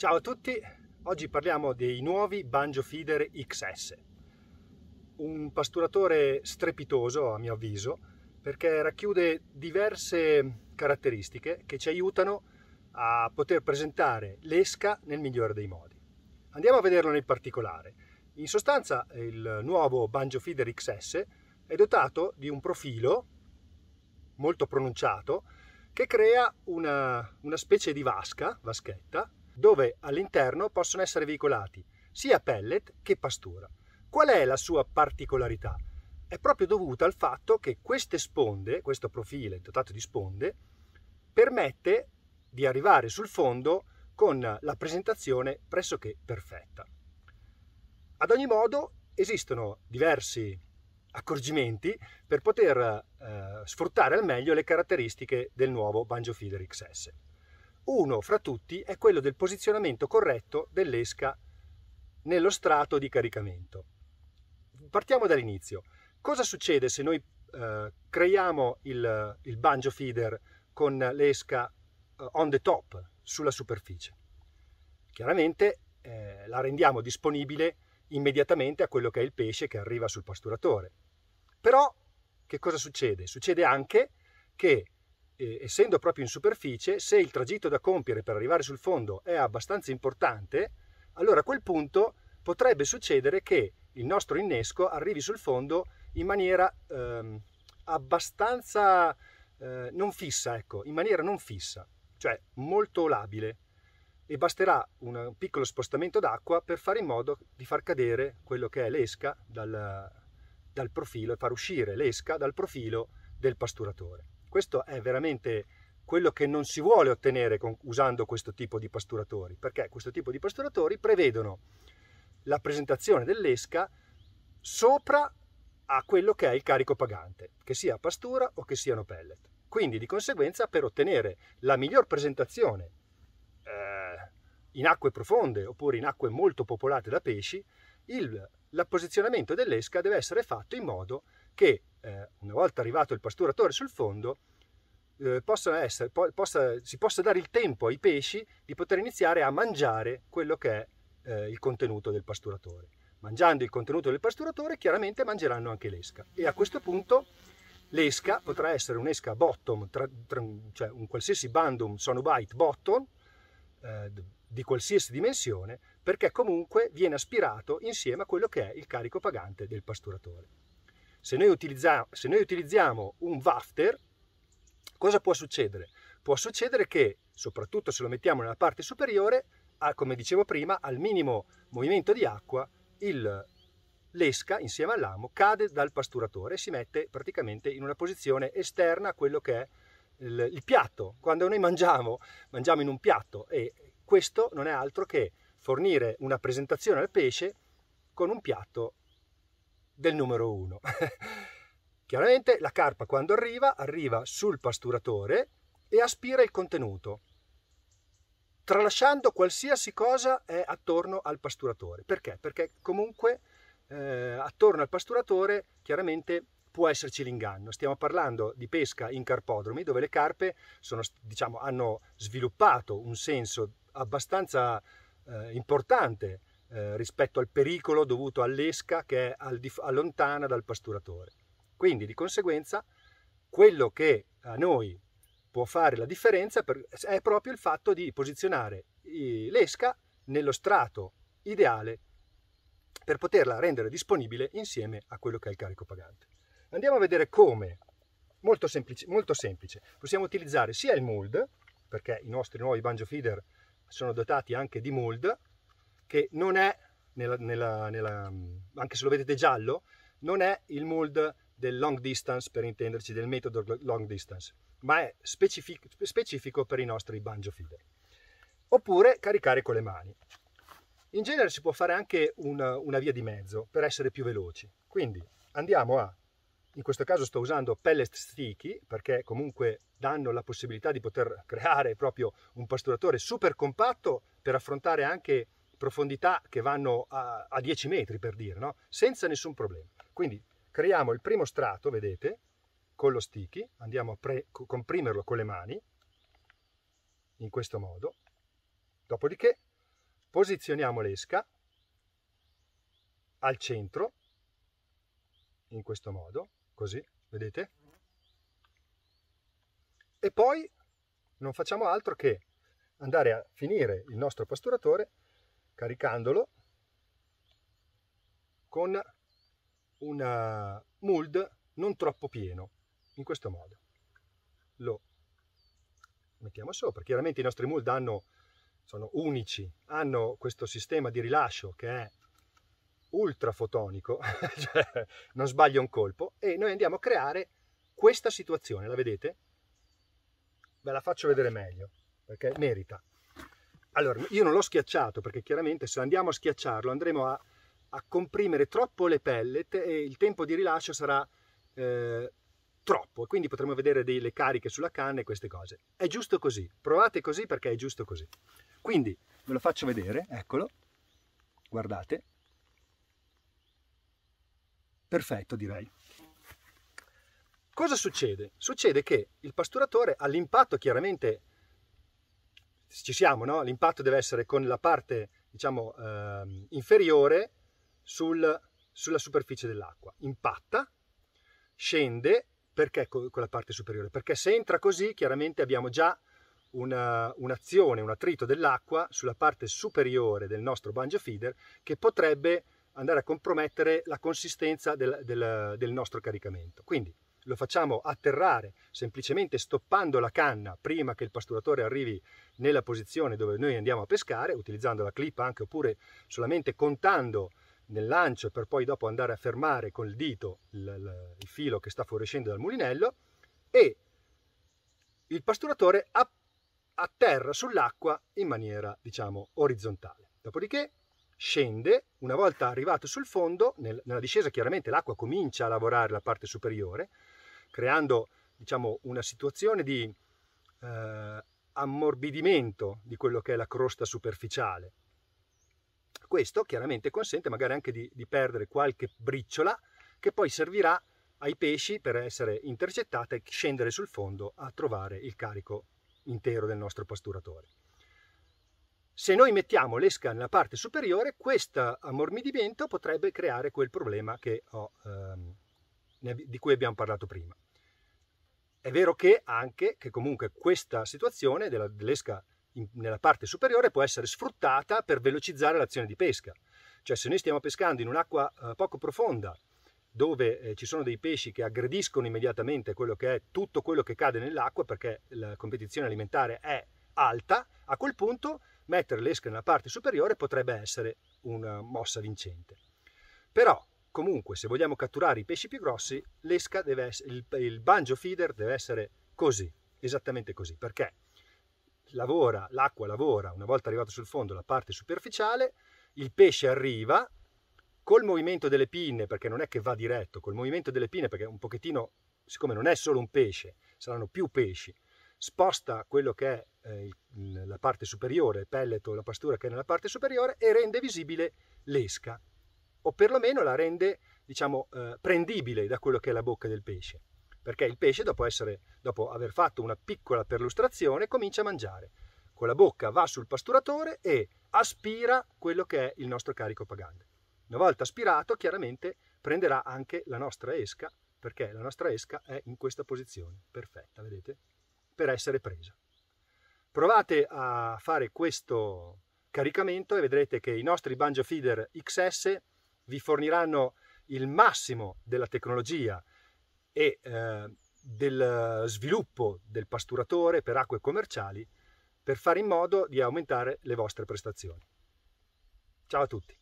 Ciao a tutti, oggi parliamo dei nuovi Banjo Feeder XS. Un pasturatore strepitoso a mio avviso perché racchiude diverse caratteristiche che ci aiutano a poter presentare l'esca nel migliore dei modi. Andiamo a vederlo nel particolare. In sostanza il nuovo Banjo Feeder XS è dotato di un profilo molto pronunciato che crea una, una specie di vasca, vaschetta, dove all'interno possono essere veicolati sia pellet che pastura. Qual è la sua particolarità? È proprio dovuta al fatto che queste sponde, questo profilo dotato di sponde, permette di arrivare sul fondo con la presentazione pressoché perfetta. Ad ogni modo esistono diversi accorgimenti per poter eh, sfruttare al meglio le caratteristiche del nuovo Banjo Feeder XS. Uno fra tutti è quello del posizionamento corretto dell'esca nello strato di caricamento. Partiamo dall'inizio. Cosa succede se noi eh, creiamo il, il, banjo feeder con l'esca eh, on the top, sulla superficie? Chiaramente eh, la rendiamo disponibile immediatamente a quello che è il pesce che arriva sul pasturatore. Però che cosa succede? Succede anche che eh, essendo proprio in superficie, se il tragitto da compiere per arrivare sul fondo è abbastanza importante, allora a quel punto potrebbe succedere che il nostro innesco arrivi sul fondo in maniera ehm, abbastanza eh, non fissa, ecco, in maniera non fissa, cioè molto labile e basterà un piccolo spostamento d'acqua per fare in modo di far cadere quello che è l'esca dal, dal profilo e far uscire l'esca dal profilo del pasturatore. Questo è veramente quello che non si vuole ottenere con, usando questo tipo di pasturatori, perché questo tipo di pasturatori prevedono la presentazione dell'esca sopra a quello che è il carico pagante, che sia pastura o che siano pellet. Quindi di conseguenza per ottenere la miglior presentazione eh, in acque profonde oppure in acque molto popolate da pesci, il, l'apposizionamento dell'esca deve essere fatto in modo che eh, una volta arrivato il pasturatore sul fondo, eh, essere, po possa, si possa dare il tempo ai pesci di poter iniziare a mangiare quello che è eh, il contenuto del pasturatore. Mangiando il contenuto del pasturatore chiaramente mangeranno anche l'esca e a questo punto l'esca potrà essere un'esca bottom, tra, tra, cioè un qualsiasi bandum sonobite bottom eh, di qualsiasi dimensione perché comunque viene aspirato insieme a quello che è il carico pagante del pasturatore se noi, se noi utilizziamo un wafter, cosa può succedere? Può succedere che, soprattutto se lo mettiamo nella parte superiore, a, come dicevo prima, al minimo movimento di acqua, il, l'esca insieme all'amo cade dal pasturatore e si mette praticamente in una posizione esterna a quello che è il, il piatto. Quando noi mangiamo, mangiamo in un piatto e questo non è altro che fornire una presentazione al pesce con un piatto del numero 1. Chiaramente la carpa quando arriva, arriva sul pasturatore e aspira il contenuto, tralasciando qualsiasi cosa è attorno al pasturatore. Perché? Perché comunque eh, attorno al pasturatore chiaramente può esserci l'inganno. Stiamo parlando di pesca in carpodromi dove le carpe sono, diciamo, hanno sviluppato un senso abbastanza eh, importante eh, rispetto al pericolo dovuto all'esca che è al di, lontana dal pasturatore. Quindi di conseguenza quello che a noi può fare la differenza per, è proprio il fatto di posizionare l'esca nello strato ideale per poterla rendere disponibile insieme a quello che è il carico pagante. Andiamo a vedere come, molto semplice, molto semplice. possiamo utilizzare sia il mold, perché i nostri nuovi banjo feeder sono dotati anche di mold, che non è, nella, nella, nella, anche se lo vedete giallo, non è il mold del long distance, per intenderci, del metodo long distance, ma è specifico, specifico per i nostri banjo feeder. Oppure caricare con le mani. In genere si può fare anche una, una via di mezzo per essere più veloci. Quindi andiamo a in questo caso sto usando pellet sticky perché comunque danno la possibilità di poter creare proprio un pasturatore super compatto per affrontare anche profondità che vanno a, a 10 metri per dire, no? senza nessun problema. Quindi creiamo il primo strato, vedete, con lo sticky, andiamo a pre- comprimerlo con le mani, in questo modo, dopodiché posizioniamo l'esca al centro, in questo modo, così, vedete? E poi non facciamo altro che andare a finire il nostro pasturatore caricandolo con un eh, mold non troppo pieno, in questo modo. Lo mettiamo sopra. Chiaramente i nostri mold hanno, sono unici, hanno questo sistema di rilascio che è ultrafotonico, cioè non sbaglia un colpo, e noi andiamo a creare questa situazione, la vedete? Ve la faccio vedere meglio, perché merita. Allora, io non l'ho schiacciato perché chiaramente se andiamo a schiacciarlo andremo a, a comprimere troppo le pellet e il tempo di rilascio sarà eh, troppo e quindi potremo vedere delle cariche sulla canna e queste cose. È giusto così, provate così perché è giusto così. Quindi ve lo faccio vedere, eccolo, guardate. Perfetto direi. Cosa succede? Succede che il pasturatore all'impatto chiaramente ci siamo, no? l'impatto deve essere con la parte diciamo, eh, inferiore sul, sulla superficie dell'acqua. Impatta, scende, perché con la parte superiore? Perché se entra così chiaramente abbiamo già una, un'azione, un attrito dell'acqua sulla parte superiore del nostro bungee feeder che potrebbe andare a compromettere la consistenza del, del, del nostro caricamento. Quindi lo facciamo atterrare semplicemente stoppando la canna prima che il pasturatore arrivi nella posizione dove noi andiamo a pescare, utilizzando la clip anche oppure solamente contando nel lancio per poi dopo andare a fermare col dito il, il filo che sta fuoriuscendo dal mulinello e il pasturatore atterra sull'acqua in maniera diciamo orizzontale. Dopodiché scende, una volta arrivato sul fondo, nel, nella discesa chiaramente l'acqua comincia a lavorare la parte superiore, creando diciamo, una situazione di eh, ammorbidimento di quello che è la crosta superficiale. Questo chiaramente consente magari anche di, di perdere qualche briciola che poi servirà ai pesci per essere intercettata e scendere sul fondo a trovare il carico intero del nostro pasturatore. Se noi mettiamo l'esca nella parte superiore, questo ammorbidimento potrebbe creare quel problema che ho ehm, di cui abbiamo parlato prima. È vero che anche che comunque questa situazione della, dell'esca in, nella parte superiore può essere sfruttata per velocizzare l'azione di pesca. Cioè se noi stiamo pescando in un'acqua eh, poco profonda dove eh, ci sono dei pesci che aggrediscono immediatamente quello che è tutto quello che cade nell'acqua perché la competizione alimentare è alta, a quel punto mettere l'esca nella parte superiore potrebbe essere una mossa vincente. Però comunque se vogliamo catturare i pesci più grossi, l'esca deve essere, il, il banjo feeder deve essere così, esattamente così, perché lavora, l'acqua lavora, una volta arrivato sul fondo, la parte superficiale, il pesce arriva, col movimento delle pinne, perché non è che va diretto, col movimento delle pinne, perché un pochettino, siccome non è solo un pesce, saranno più pesci, sposta quello che è eh, la parte superiore, il pelleto la pastura che è nella parte superiore e rende visibile l'esca o perlomeno la rende, diciamo, eh, prendibile da quello che è la bocca del pesce, perché il pesce dopo, essere, dopo aver fatto una piccola perlustrazione comincia a mangiare. Con la bocca va sul pasturatore e aspira quello che è il nostro carico pagante. Una volta aspirato, chiaramente prenderà anche la nostra esca, perché la nostra esca è in questa posizione perfetta, vedete? Per essere presa. Provate a fare questo caricamento e vedrete che i nostri banjo feeder XS vi forniranno il massimo della tecnologia e eh, del sviluppo del pasturatore per acque commerciali per fare in modo di aumentare le vostre prestazioni. Ciao a tutti!